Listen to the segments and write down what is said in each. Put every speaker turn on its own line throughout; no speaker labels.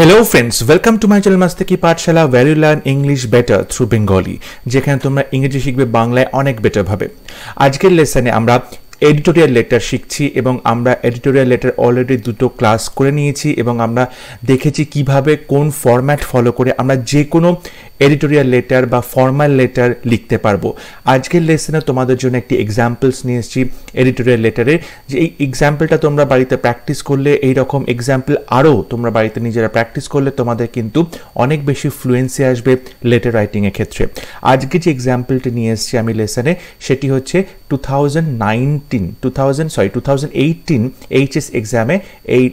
hello friends welcome to my channel মাস্তাকি পাঠশালা where you learn English better through Bengali যেখানে তোমরা ইংরেজি শিখবে বাংলায় অনেক বেটারভাবে আজকের লেসনে আমরা এডিটোরিয়াল লেটার শিখছি এবং আমরা এডিটোরিয়াল লেটার অলরেডি দুটো ক্লাস করে নিয়েছি এবং আমরা দেখেছি কিভাবে কোন ফরম্যাট ফলো করে আমরা যে কোনো এডিটোরিয়াল লেটার বা ফর্মাল লেটার লিখতে পারবো আজকের লেসনে তোমাদের জন্য একটি এক্সাম্পলস নিয়ে এসেছি এডিটোরিয়াল লেটারের যে এই এক্সাম্পলটা তোমরা বাড়িতে প্র্যাকটিস করলে এই রকম এক্সাম্পল আরও তোমরা বাড়িতে নিজেরা প্র্যাকটিস করলে তোমাদের কিন্তু অনেক বেশি ফ্লুয়েন্সি আসবে লেটার রাইটিংয়ের ক্ষেত্রে আজকে যে এক্সাম্পলটি নিয়ে এসেছি আমি লেসনে সেটি হচ্ছে two thousand nineteen two thousand sorry two thousand eighteen HS এক্সামে এই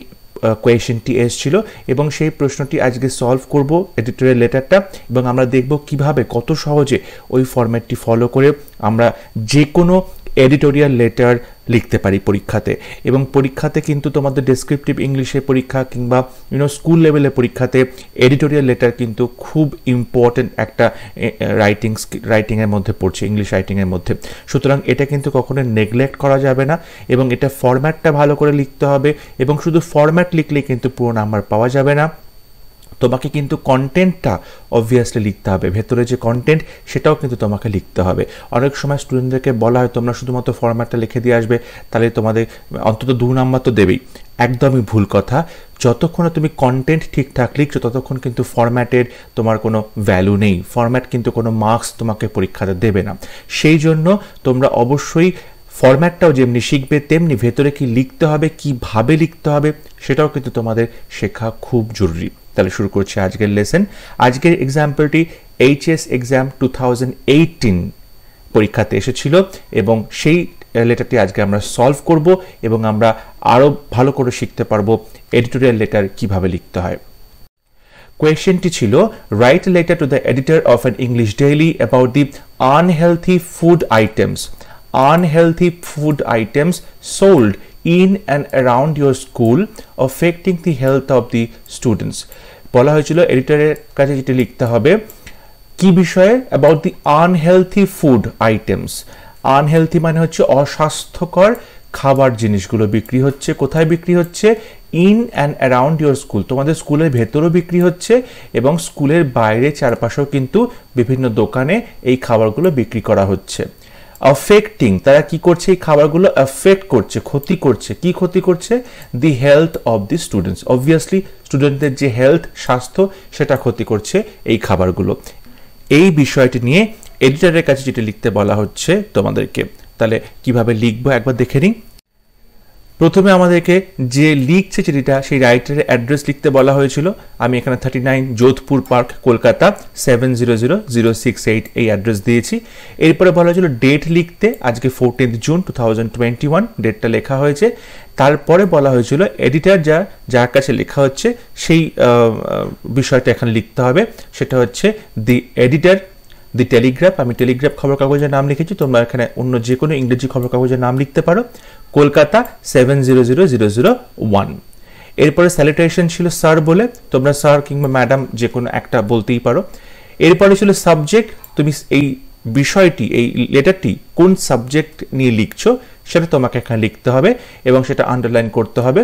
কোয়েশনটি এসছিল এবং সেই প্রশ্নটি আজকে সলভ করব এডিটরের লেটারটা এবং আমরা দেখব কিভাবে কত সহজে ওই ফরম্যাটটি ফলো করে আমরা যে কোনো এডিটোরিয়াল লেটার লিখতে পারি পরীক্ষাতে এবং পরীক্ষাতে কিন্তু তোমাদের ডেসক্রিপটিভ ইংলিশে পরীক্ষা কিংবা ইউনো স্কুল লেভেলের পরীক্ষাতে এডিটোরিয়াল লেটার কিন্তু খুব ইম্পর্ট্যান্ট একটা রাইটিং রাইটিংয়ের মধ্যে পড়ছে ইংলিশ রাইটিংয়ের মধ্যে সুতরাং এটা কিন্তু কখনো নেগলেক্ট করা যাবে না এবং এটা ফরম্যাটটা ভালো করে লিখতে হবে এবং শুধু ফরম্যাট লিখলে কিন্তু পুরো নাম্বার পাওয়া যাবে না তোমাকে কিন্তু কন্টেন্টটা অবভিয়াসলি লিখতে হবে ভেতরে যে কন্টেন্ট সেটাও কিন্তু তোমাকে লিখতে হবে অনেক সময় স্টুডেন্টদেরকে বলা হয় তোমরা শুধুমাত্র ফরম্যাটটা লিখে দিয়ে আসবে তাহলে তোমাদের অন্তত দু নাম্বার তো দেবেই একদমই ভুল কথা যতক্ষণ তুমি কন্টেন্ট ঠিকঠাক লিখছো ততক্ষণ কিন্তু ফরম্যাটের তোমার কোনো ভ্যালু নেই ফরম্যাট কিন্তু কোনো মার্কস তোমাকে পরীক্ষাতে দেবে না সেই জন্য তোমরা অবশ্যই ফরম্যাটটাও যেমনি শিখবে তেমনি ভেতরে কি লিখতে হবে কিভাবে লিখতে হবে সেটাও কিন্তু তোমাদের শেখা খুব জরুরি তাহলে শুরু করছি আজকের লেসেন আজকের এক্সাম্পলটি এইচএস এক্সাম টু পরীক্ষাতে এসেছিল এবং সেই লেটারটি আজকে আমরা সলভ করব এবং আমরা আরও ভালো করে শিখতে পারব এডিটোরিয়াল লেটার কিভাবে লিখতে হয় কোয়েশ্চেনটি ছিল write letter to the editor of an English daily about the unhealthy food items unhealthy food items sold in and around your school affecting the health of the students বলা হয়েছিল এডিটরের কাছে যেটি লিখতে হবে কি বিষয়ে about the unhealthy food items unhealthy মানে হচ্ছে অস্বাস্থ্যকর খাবার জিনিসগুলো বিক্রি হচ্ছে কোথায় বিক্রি হচ্ছে in and around your school তোমাদের স্কুলের ভেতরও বিক্রি হচ্ছে এবং স্কুলের বাইরে চারপাশেও কিন্তু বিভিন্ন দোকানে এই খাবারগুলো বিক্রি করা হচ্ছে অফেক্টিং তারা কি করছে এই খাবারগুলো এফেক্ট করছে ক্ষতি করছে কি ক্ষতি করছে the health of the students obviously স্টুডেন্টদের যে হেলথ স্বাস্থ্য সেটা ক্ষতি করছে এই খাবারগুলো এই বিষয়টি নিয়ে এডিটারের কাছে যেটি লিখতে বলা হচ্ছে তোমাদেরকে তাহলে কিভাবে লিখবো একবার দেখে নিই প্রথমে আমাদেরকে যে লিখছে চিঠিটা সেই রাইটারের অ্যাড্রেস লিখতে বলা হয়েছিল আমি এখানে thirty nine Jodhpur park Kolkata seven zero zero zero six eight এই অ্যাড্রেস দিয়েছি এরপরে বলা হয়েছিল ডেট লিখতে আজকে fourteenth June two thousand twenty one ডেটটা লেখা হয়েছে তারপরে বলা হয়েছিল এডিটার যা যার কাছে লেখা হচ্ছে সেই বিষয়টা এখানে লিখতে হবে সেটা হচ্ছে দি এডিটার দি টেলিগ্রাফ আমি টেলিগ্রাফ খবর কাগজের নাম লিখেছি তোমরা এখানে অন্য যে কোনো ইংরেজি খবর কাগজের নাম লিখতে পারো Kolkata seven zero zero zero zero one এরপরে স্যালিটেশন ছিল স্যার বলে তোমরা স্যার কিংবা ম্যাডাম যে কোনো একটা বলতেই পারো এরপরে ছিল সাবজেক্ট তুমি এই বিষয়টি এই লেটারটি কোন সাবজেক্ট নিয়ে লিখছো সেটা তোমাকে এখানে লিখতে হবে এবং সেটা আন্ডারলাইন করতে হবে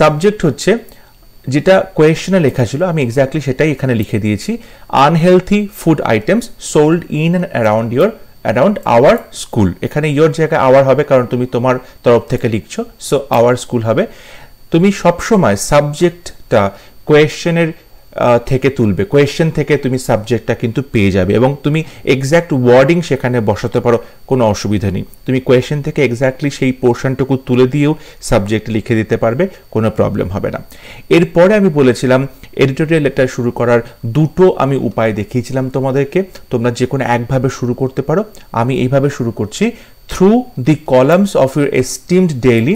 সাবজেক্ট হচ্ছে যেটা কোয়েশনে লেখা ছিল আমি এক্স্যাক্টলি সেটাই এখানে লিখে দিয়েছি unhealthy food items sold in and around your around our school এখানে ইয়োর জায়গায় আওয়ার হবে কারণ তুমি তোমার তরফ থেকে লিখছো সো আওয়ার স্কুল হবে তুমি সবসময় সাবজেক্টটা কোয়েশনের থেকে তুলবে কোয়েশ্চেন থেকে তুমি সাবজেক্টটা কিন্তু পেয়ে যাবে এবং তুমি এক্স্যাক্ট ওয়ার্ডিং সেখানে বসাতে পারো কোনো অসুবিধা নেই তুমি কোয়েশ্চেন থেকে এক্স্যাক্টলি সেই পোর্শনটুকু তুলে দিয়েও সাবজেক্ট লিখে দিতে পারবে কোনো প্রবলেম হবে না এরপরে আমি বলেছিলাম এডিটোরিয়াল লেটার শুরু করার দুটো আমি উপায় দেখিয়েছিলাম তোমাদেরকে তোমরা যে কোনো একভাবে শুরু করতে পারো আমি এইভাবে শুরু করছি through the columns of your esteemed daily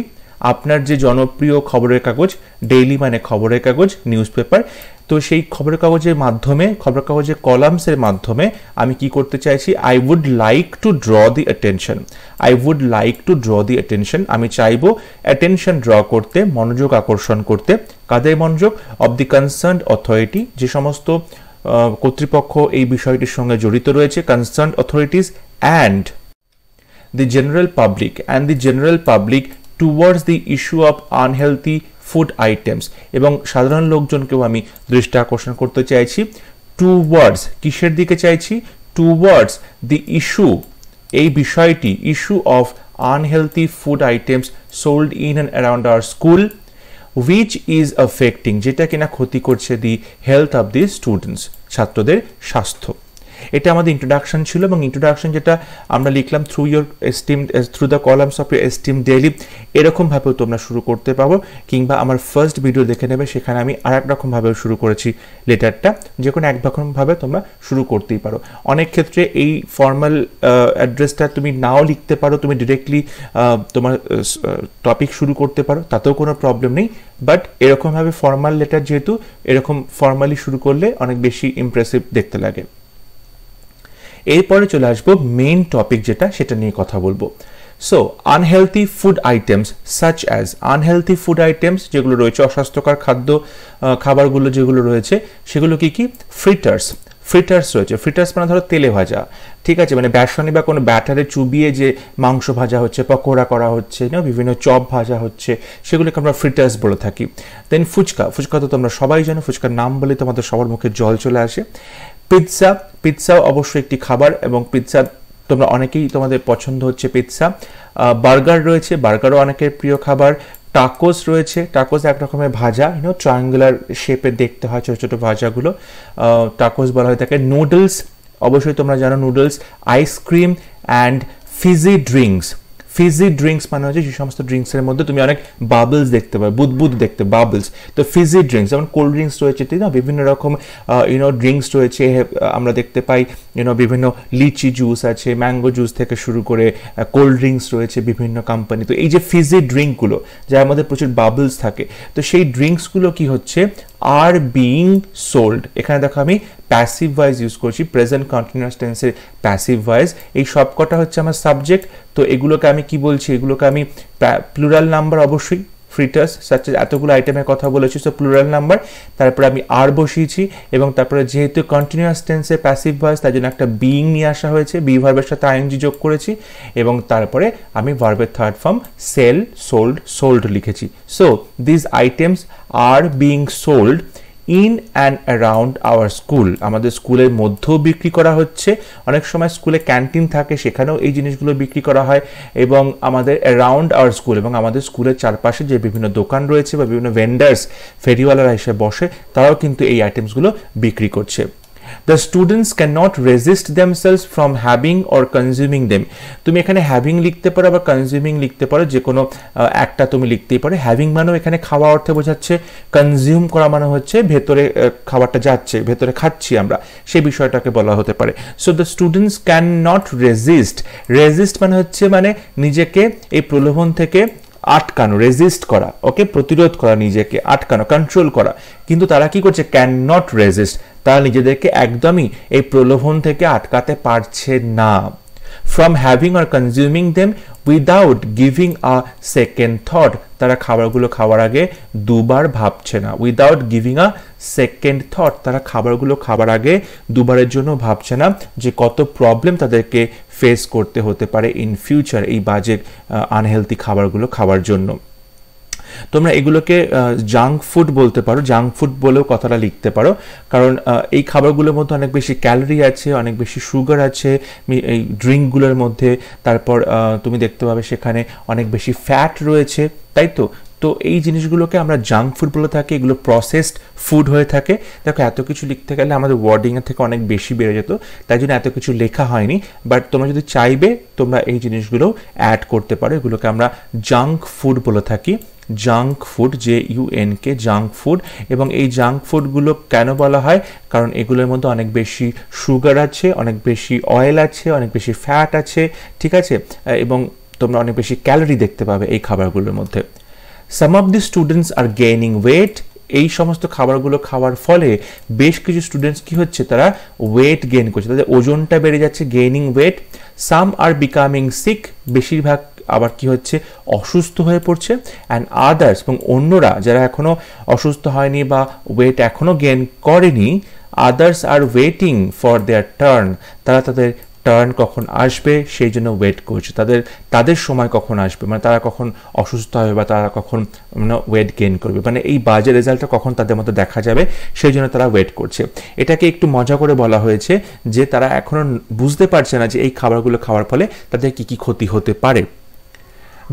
আপনার যে জনপ্রিয় খবরের কাগজ ডেইলি মানে খবরের কাগজ নিউজ পেপার তো সেই খবরের কাগজের মাধ্যমে খবরের কাগজের কলামসের মাধ্যমে আমি কি করতে চাইছি I would like to draw the attention I would like to draw the attention আমি চাইবো অ্যাটেনশন ড্র করতে মনোযোগ আকর্ষণ করতে কাদের মনোযোগ অব দি কনসার্ন অথরিটি যে সমস্ত কর্তৃপক্ষ এই বিষয়টির সঙ্গে জড়িত রয়েছে concern authorities and the general public and the general public towards the issue of unhealthy food items এবং সাধারণ লোকজনকেও আমি দৃষ্টি আকর্ষণ করতে চাইছি টুয়ার্ডস কিসের দিকে চাইছি টুয়ার্ডস দি ইস্যু এই বিষয়টি issue of unhealthy food items sold in and around our school which is affecting যেটা কিনা ক্ষতি করছে the health of the students ছাত্রদের স্বাস্থ্য এটা আমাদের ইন্ট্রোডাকশন ছিল এবং ইন্ট্রোডাকশন যেটা আমরা লিখলাম through your esteem through the columns of your esteem daily এরকমভাবেও তোমরা শুরু করতে পারো কিংবা আমার ফার্স্ট ভিডিও দেখে নেবে সেখানে আমি আর এক রকমভাবেও শুরু করেছি লেটারটা যে কোনো এক রকমভাবে তোমরা শুরু করতেই পারো অনেক ক্ষেত্রে এই ফর্মাল অ্যাড্রেসটা uh, তুমি নাও লিখতে পারো তুমি ডিরেক্টলি uh, তোমার টপিক uh, শুরু করতে পারো তাতেও কোনো প্রবলেম নেই বাট এরকমভাবে ফর্মাল লেটার যেহেতু এরকম ফর্মালি শুরু করলে অনেক বেশি ইমপ্রেসিভ দেখতে লাগে এরপরে চলে আসবো মেইন টপিক যেটা সেটা নিয়ে কথা বলবো so unhealthy food items such as unhealthy food items যেগুলো রয়েছে অস্বাস্থ্যকর খাদ্য খাবারগুলো যেগুলো রয়েছে সেগুলো কি কি ফ্রিটার্স ফ্রিটার্স রয়েছে ফ্রিটার্স মানে ধরো তেলে ভাজা ঠিক আছে মানে ব্যাসনে বা কোনো ব্যাটারে চুবিয়ে যে মাংস ভাজা হচ্ছে পকোড়া করা হচ্ছে না বিভিন্ন চপ ভাজা হচ্ছে সেগুলোকে আমরা ফ্রিটার্স বলে থাকি দেন ফুচকা ফুচকা তো তোমরা সবাই জানো ফুচকার নাম বলে তোমাদের সবার মুখে জল চলে আসে পিৎজা পিৎজাও অবশ্যই একটি খাবার এবং পিৎজা তোমরা অনেকেই তোমাদের পছন্দ হচ্ছে পিৎজা বার্গার রয়েছে বার্গারও অনেকের প্রিয় খাবার টাকোস রয়েছে টাকোস এক রকমের ভাজা ইউনো ট্রায়াঙ্গুলার শেপে দেখতে হয় ছোটো ছোটো ভাজাগুলো টাকোস বলা হয়ে থাকে নুডলস অবশ্যই তোমরা জানো noodles ice cream and fizzy drinks fizzy drinks মানে হচ্ছে যে সমস্ত ড্রিঙ্কসের মধ্যে তুমি অনেক বাবলস দেখতে পাবে বুদবুদ দেখতে বাবলস তো ফিজি ড্রিঙ্কস যেমন কোল্ড ড্রিঙ্কস রয়েছে তাই না বিভিন্ন রকম ইউনো ড্রিঙ্কস রয়েছে আমরা দেখতে পাই ইউনো বিভিন্ন লিচি জুস আছে ম্যাঙ্গো জুস থেকে শুরু করে কোল্ড uh, ড্রিঙ্কস রয়েছে বিভিন্ন কোম্পানি তো এই যে ফিজি ড্রিঙ্কগুলো যার মধ্যে প্রচুর বাবলস থাকে তো সেই ড্রিঙ্কসগুলো কি হচ্ছে আর বিং সোল্ড এখানে দেখো আমি প্যাসিভ ওয়াইজ ইউজ করছি প্রেজেন্ট কন্টিনিউস টেন্সের প্যাসিভ ওয়াইজ এই সবকটা হচ্ছে আমার সাবজেক্ট তো এগুলোকে আমি কি বলছি এগুলোকে আমি প্লুরাল নাম্বার অবশ্যই ফ্রিটাস সাচ এতগুলো আইটেমের কথা বলেছি সো প্লুরাল নাম্বার তারপরে আমি আর বসিয়েছি এবং তারপরে যেহেতু কন্টিনিউয়াস টেন্সে প্যাসিভ ভয়েস তার জন্য একটা বিইং নিয়ে আসা হয়েছে বি ভার্বের সাথে আইএনজি যোগ করেছি এবং তারপরে আমি ভার্বের third form sell sold sold লিখেছি so this items are being sold in and around our school আমাদের স্কুলের মধ্যেও বিক্রি করা হচ্ছে অনেক সময় স্কুলে ক্যান্টিন থাকে সেখানেও এই জিনিসগুলো বিক্রি করা হয় এবং আমাদের অ্যারাউন্ড আওয়ার স্কুল এবং আমাদের স্কুলের চারপাশে যে বিভিন্ন দোকান রয়েছে বা বিভিন্ন ভেন্ডার্স ফেরিওয়ালারা এসে বসে তারাও কিন্তু এই আইটেমসগুলো বিক্রি করছে the students can not resist themselves from having or consuming them তুমি এখানে হ্যাভিং লিখতে পারো বা কনজিউমিং লিখতে পারো যে কোনো একটা তুমি লিখতেই পারো হ্যাভিং মানেও এখানে খাওয়া অর্থে বোঝাচ্ছে কনজিউম করা মানে হচ্ছে ভেতরে খাবারটা যাচ্ছে ভেতরে খাচ্ছি আমরা সেই বিষয়টাকে বলা হতে পারে so the students can not resist resist মানে হচ্ছে মানে নিজেকে এই প্রলোভন থেকে আটকানো রেজিস্ট করা ওকে প্রতিরোধ করা নিজেকে আটকানো কন্ট্রোল করা কিন্তু তারা কি করছে ক্যান নট রেজিস্ট তারা নিজেদেরকে একদমই এই প্রলোভন থেকে আটকাতে পারছে না from having are consuming them without giving a second thought তারা খাবারগুলো খাওয়ার আগে দুবার ভাবছে না without giving a second thought তারা খাবারগুলো খাবার আগে দুবারের জন্য ভাবছে না যে কত প্রবলেম তাদেরকে ফেস করতে হতে পারে ইন ফিউচার এই বাজে আনহেলদি খাবারগুলো খাওয়ার জন্য তোমরা এগুলোকে জাঙ্ক ফুড বলতে পারো জাঙ্ক ফুড বলেও কথাটা লিখতে পারো কারণ এই খাবারগুলোর মধ্যে অনেক বেশি ক্যালোরি আছে অনেক বেশি সুগার আছে এই ড্রিঙ্কগুলোর মধ্যে তারপর তুমি দেখতে পাবে সেখানে অনেক বেশি ফ্যাট রয়েছে তাই তো তো এই জিনিসগুলোকে আমরা জাঙ্ক ফুড বলে থাকি এগুলো প্রসেসড ফুড হয়ে থাকে দেখো এত কিছু লিখতে গেলে আমাদের ওয়ার্ডিংয়ের থেকে অনেক বেশি বেড়ে যেত তাই জন্য এত কিছু লেখা হয়নি বাট তোমরা যদি চাইবে তোমরা এই জিনিসগুলো অ্যাড করতে পারো এগুলোকে আমরা জাঙ্ক ফুড বলে থাকি জাঙ্ক ফুড যে ইউএনকে জাঙ্ক ফুড এবং এই জাঙ্ক ফুডগুলো কেন বলা হয় কারণ এগুলোর মধ্যে অনেক বেশি সুগার আছে অনেক বেশি অয়েল আছে অনেক বেশি ফ্যাট আছে ঠিক আছে এবং তোমরা অনেক বেশি ক্যালোরি দেখতে পাবে এই খাবারগুলোর মধ্যে some of the students are gaining weight এই সমস্ত খাবারগুলো খাওয়ার ফলে বেশ কিছু স্টুডেন্টস কি হচ্ছে তারা ওয়েট গেইন করছে তাদের ওজনটা বেড়ে যাচ্ছে gaining weight some are becoming sick বেশিরভাগ আবার কি হচ্ছে অসুস্থ হয়ে পড়ছে অ্যান্ড আদার্স এবং অন্যরা যারা এখনও অসুস্থ হয়নি বা ওয়েট এখনও গেইন করেনি others are waiting for their turn তারা তাদের টার্ন কখন আসবে সেই জন্য ওয়েট করছে তাদের তাদের সময় কখন আসবে মানে তারা কখন অসুস্থ হবে বা তারা কখন মানে ওয়েট গেইন করবে মানে এই বাজে রেজাল্টটা কখন তাদের মধ্যে দেখা যাবে সেই জন্য তারা ওয়েট করছে এটাকে একটু মজা করে বলা হয়েছে যে তারা এখনও বুঝতে পারছে না যে এই খাবারগুলো খাওয়ার ফলে তাদের কী কী ক্ষতি হতে পারে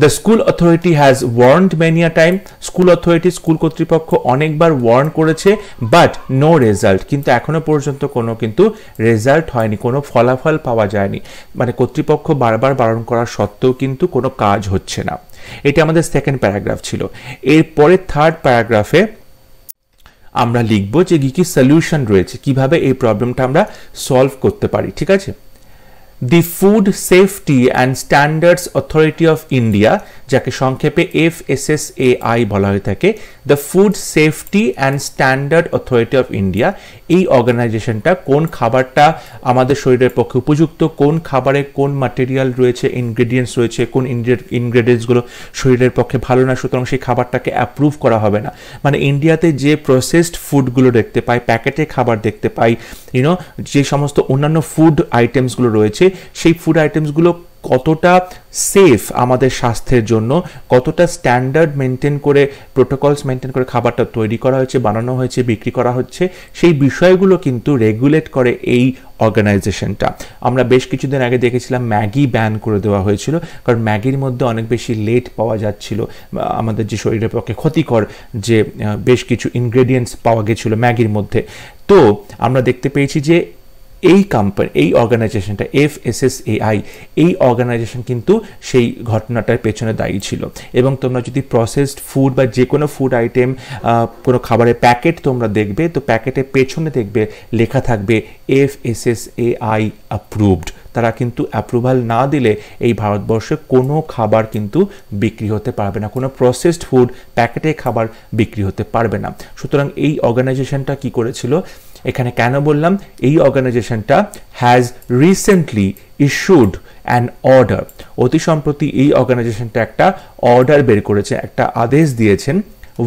the school authority has warned many a time school authority school কর্তৃপক্ষ অনেকবার ওয়ার্ন করেছে বাট নো রেজাল্ট কিন্তু এখনো পর্যন্ত কোনো কিন্তু রেজাল্ট হয়নি কোনো ফলাফল পাওয়া যায়নি মানে কর্তৃপক্ষ বারবার বারণ করা সত্ত্বেও কিন্তু কোনো কাজ হচ্ছে না এটা আমাদের সেকেন্ড প্যারাগ্রাফ ছিল এরপরে থার্ড প্যারাগ্রাফে আমরা লিখব যে কি কি সলিউশন রয়েছে কিভাবে এই প্রবলেমটা আমরা সলভ করতে পারি ঠিক আছে the food safety and standards authority of India যাকে সংক্ষেপে F S S A I বলা হয়ে থাকে the food safety and standard authority of India এই অর্গানাইজেশনটা কোন খাবারটা আমাদের শরীরের পক্ষে উপযুক্ত কোন খাবারে কোন ম্যাটেরিয়াল রয়েছে ইনগ্রেডিয়েন্টস রয়েছে কোন ইনগ্রেডিয়েন্টসগুলো শরীরের পক্ষে ভালো না সুতরাং সেই খাবারটাকে অ্যাপ্রুভ করা হবে না মানে ইন্ডিয়াতে যে প্রসেসড ফুডগুলো দেখতে পাই প্যাকেটে খাবার দেখতে পাই ইউনো যে সমস্ত অন্যান্য ফুড আইটেমসগুলো রয়েছে সেই ফুড আইটেমসগুলো কতটা সেফ আমাদের স্বাস্থ্যের জন্য কতটা স্ট্যান্ডার্ড মেনটেন করে প্রোটোকলস মেনটেন করে খাবারটা তৈরি করা হয়েছে বানানো হয়েছে বিক্রি করা হচ্ছে সেই বিষয়গুলো কিন্তু রেগুলেট করে এই অর্গানাইজেশনটা আমরা বেশ কিছুদিন আগে দেখেছিলাম ম্যাগি ব্যান করে দেওয়া হয়েছিল কারণ ম্যাগির মধ্যে অনেক বেশি লেট পাওয়া যাচ্ছিল আমাদের যে শরীরের পক্ষে ক্ষতিকর যে বেশ কিছু ইনগ্রেডিয়েন্টস পাওয়া গেছিলো ম্যাগির মধ্যে তো আমরা দেখতে পেয়েছি যে এই কোম্পানি এই অর্গানাইজেশনটা এফ এস এস এআই এই অর্গানাইজেশন কিন্তু সেই ঘটনাটার পেছনে দায়ী ছিল এবং তোমরা যদি প্রসেসড ফুড বা যে কোনো ফুড আইটেম কোনো খাবারের প্যাকেট তোমরা দেখবে তো প্যাকেটের পেছনে দেখবে লেখা থাকবে F S S AI approved তারা কিন্তু অ্যাপ্রুভাল না দিলে এই ভারতবর্ষে কোনো খাবার কিন্তু বিক্রি হতে পারবে না কোনো প্রসেসড ফুড প্যাকেটে খাবার বিক্রি হতে পারবে না সুতরাং এই অর্গানাইজেশনটা কি করেছিল এখানে কেন বললাম এই অর্গানাইজেশনটা has recently issued and order অতি সম্প্রতি এই অর্গানাইজেশনটা একটা অর্ডার বের করেছে একটা আদেশ দিয়েছেন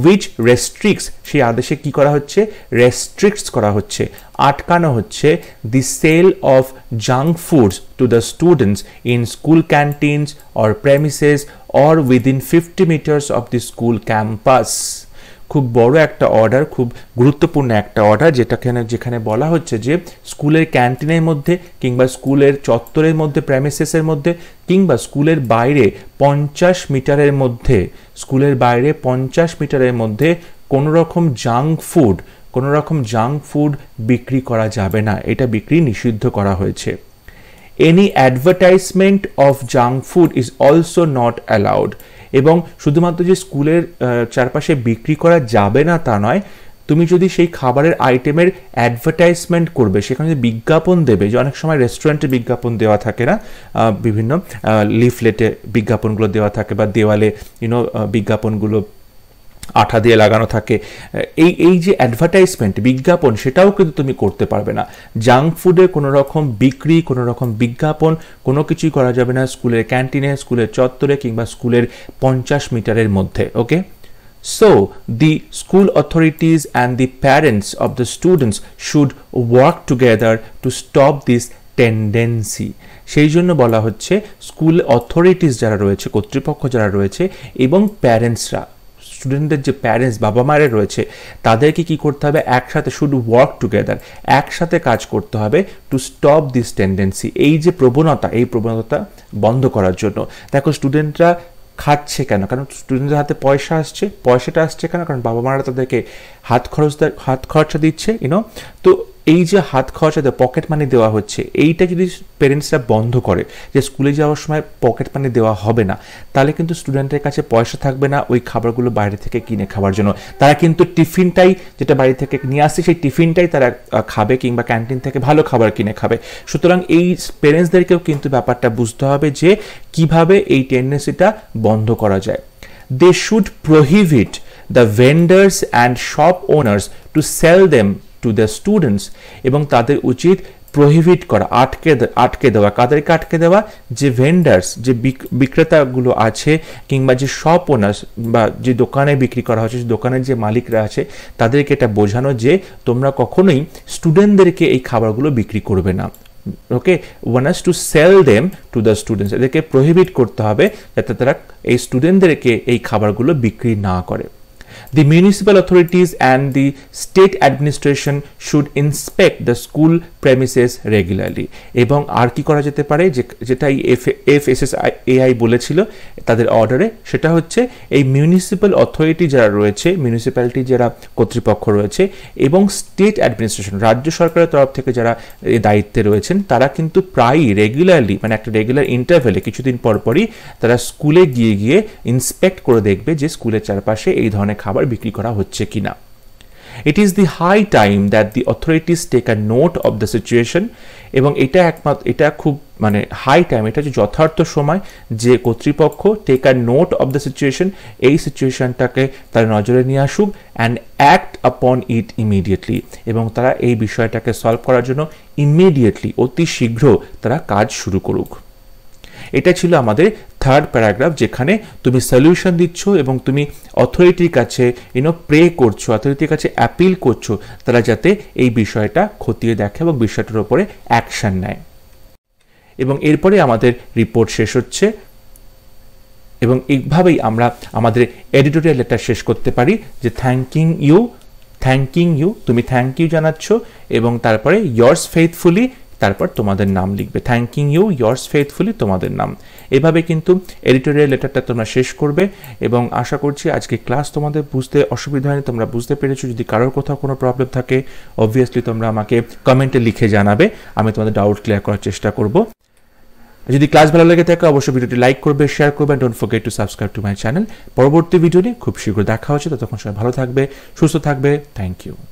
উইচ রেস্ট্রিক্টস সেই আদেশে কি করা হচ্ছে রেস্ট্রিক্টস করা হচ্ছে আটকানো হচ্ছে the sale of junk foods to the students in school canteens or premises or within fifty metres of the school campus খুব বড় একটা অর্ডার খুব গুরুত্বপূর্ণ একটা অর্ডার যেটাখানে যেখানে বলা হচ্ছে যে স্কুলের ক্যান্টিনের মধ্যে কিংবা স্কুলের চত্বরের মধ্যে প্রেমেসেসের মধ্যে কিংবা স্কুলের বাইরে পঞ্চাশ মিটারের মধ্যে স্কুলের বাইরে পঞ্চাশ মিটারের মধ্যে কোনো রকম জাঙ্ক ফুড কোনো রকম জাঙ্ক ফুড বিক্রি করা যাবে না এটা বিক্রি নিষিদ্ধ করা হয়েছে any advertisement of junk food is also not allowed এবং শুধুমাত্র যে স্কুলের চারপাশে বিক্রি করা যাবে না তা নয় তুমি যদি সেই খাবারের আইটেমের অ্যাডভার্টাইজমেন্ট করবে সেখানে বিজ্ঞাপন দেবে যে অনেক সময় রেস্টুরেন্টে বিজ্ঞাপন দেওয়া থাকে না বিভিন্ন লিফলেটে বিজ্ঞাপনগুলো দেওয়া থাকে বা দেওয়ালে ইউনো বিজ্ঞাপনগুলো আঠা দিয়ে লাগানো থাকে এই এই যে অ্যাডভার্টাইজমেন্ট বিজ্ঞাপন সেটাও কিন্তু তুমি করতে পারবে না জাঙ্ক ফুডে কোনো রকম বিক্রি কোনো রকম বিজ্ঞাপন কোনো কিছুই করা যাবে না স্কুলের ক্যান্টিনে স্কুলের চত্বরে কিংবা স্কুলের পঞ্চাশ মিটারের মধ্যে okay so the school authorities and the parents of the students should work together to stop this tendency সেই জন্য বলা হচ্ছে স্কুল অথরিটিস যারা রয়েছে কর্তৃপক্ষ যারা রয়েছে এবং প্যারেন্টসরা স্টুডেন্টদের যে প্যারেন্টস বাবা মায়েরা রয়েছে তাদেরকে কি করতে হবে একসাথে শুধু ওয়ার্ক টুগেদার একসাথে কাজ করতে হবে টু স্টপ দিস টেন্ডেন্সি এই যে প্রবণতা এই প্রবণতা বন্ধ করার জন্য দেখো স্টুডেন্টরা খাচ্ছে কেন কারণ স্টুডেন্টদের হাতে পয়সা আসছে পয়সাটা আসছে কেন কারণ বাবা মারা তাদেরকে হাত খরচ হাত খরচা দিচ্ছে ইউনো তো এই যে হাত খরচাতে পকেট মানি দেওয়া হচ্ছে এইটা যদি পেরেন্টসরা বন্ধ করে যে স্কুলে যাওয়ার সময় পকেট মানি দেওয়া হবে না তাহলে কিন্তু স্টুডেন্টের কাছে পয়সা থাকবে না ওই খাবারগুলো বাইরে থেকে কিনে খাওয়ার জন্য তারা কিন্তু টিফিনটাই যেটা বাড়ি থেকে নিয়ে আসছে সেই টিফিনটাই তারা খাবে কিংবা ক্যান্টিন থেকে ভালো খাবার কিনে খাবে সুতরাং এই পেরেন্টসদেরকেও কিন্তু ব্যাপারটা বুঝতে হবে যে কিভাবে এই টেন্ডেন্সিটা বন্ধ করা যায় they should prohibit the vendors and shop owners to sell them to the students এবং তাদের উচিত প্রহিবিট করা আটকে আটকে দেওয়া কাদেরকে আটকে দেওয়া যে ভেন্ডার্স যে বিক্রেতাগুলো আছে কিংবা যে শপ ওনার্স বা যে দোকানে বিক্রি করা হচ্ছে দোকানের যে মালিকরা আছে তাদেরকে এটা বোঝানো যে তোমরা কখনোই স্টুডেন্টদেরকে এই খাবারগুলো বিক্রি করবে না okay one has to sell them to the students এদেরকে প্রহিবিট করতে হবে যাতে তারা এই স্টুডেন্টদেরকে এই খাবারগুলো বিক্রি না করে The municipal authorities and the state administration should inspect the school premises regularly এবং আর কি করা যেতে পারে যেটা এফ এআই বলেছিল তাদের অর্ডারে সেটা হচ্ছে এই মিউনিসিপ্যাল অথরিটি যারা রয়েছে মিউনিসিপ্যালিটি যারা কর্তৃপক্ষ রয়েছে এবং স্টেট অ্যাডমিনিস্ট্রেশন রাজ্য সরকারের তরফ থেকে যারা দায়িত্বে রয়েছেন তারা কিন্তু প্রায়ই রেগুলারলি মানে একটা রেগুলার ইন্টারভেলে কিছুদিন পরপরই তারা স্কুলে গিয়ে গিয়ে ইন্সপেক্ট করে দেখবে যে স্কুলের চারপাশে এই ধরনের খাবার বিক্রি করা হচ্ছে কিনা it is the high time that the authorities take a note of the situation এবং এটা একমাত্র এটা খুব মানে হাই টাইম এটা হচ্ছে যথার্থ সময় যে কর্তৃপক্ষ take a note of the situation এই সিচুয়েশনটাকে তারা নজরে নিয়ে আসুক অ্যান্ড অ্যাক্ট আপন ইট ইমিডিয়েটলি এবং তারা এই বিষয়টাকে সলভ করার জন্য ইমিডিয়েটলি অতি শীঘ্র তারা কাজ শুরু করুক এটা ছিল আমাদের থার্ড প্যারাগ্রাফ যেখানে তুমি সলিউশন দিচ্ছ এবং তুমি অথরিটির কাছে ইউনো প্রে করছো অথরিটির কাছে অ্যাপিল করছো তারা যাতে এই বিষয়টা খতিয়ে দেখে এবং বিষয়টার উপরে অ্যাকশান নেয় এবং এরপরে আমাদের রিপোর্ট শেষ হচ্ছে এবং এইভাবেই আমরা আমাদের এডিটোরিয়াল লেটার শেষ করতে পারি যে থ্যাংকিং ইউ থ্যাংকিং ইউ তুমি থ্যাংক ইউ জানাচ্ছ এবং তারপরে ইয়ার্স ফেথফুলি তারপর তোমাদের নাম লিখবে থ্যাংকিং ইউ ইয়ার্স ফেথফুলি তোমাদের নাম এভাবে কিন্তু এডিটোরিয়াল লেটারটা তোমরা শেষ করবে এবং আশা করছি আজকে ক্লাস তোমাদের বুঝতে অসুবিধা হয়নি তোমরা বুঝতে পেরেছো যদি কারোর কোথাও কোনো প্রবলেম থাকে অবভিয়াসলি তোমরা আমাকে কমেন্টে লিখে জানাবে আমি তোমাদের ডাউট ক্লিয়ার করার চেষ্টা করব যদি ক্লাস ভালো লেগে থাকে অবশ্যই ভিডিওটি লাইক করবে শেয়ার করবে don't forget to subscribe to my channel পরবর্তী ভিডিওটি খুব শীঘ্র দেখা হচ্ছে ততক্ষণ সবাই ভালো থাকবে সুস্থ থাকবে থ্যাংক ইউ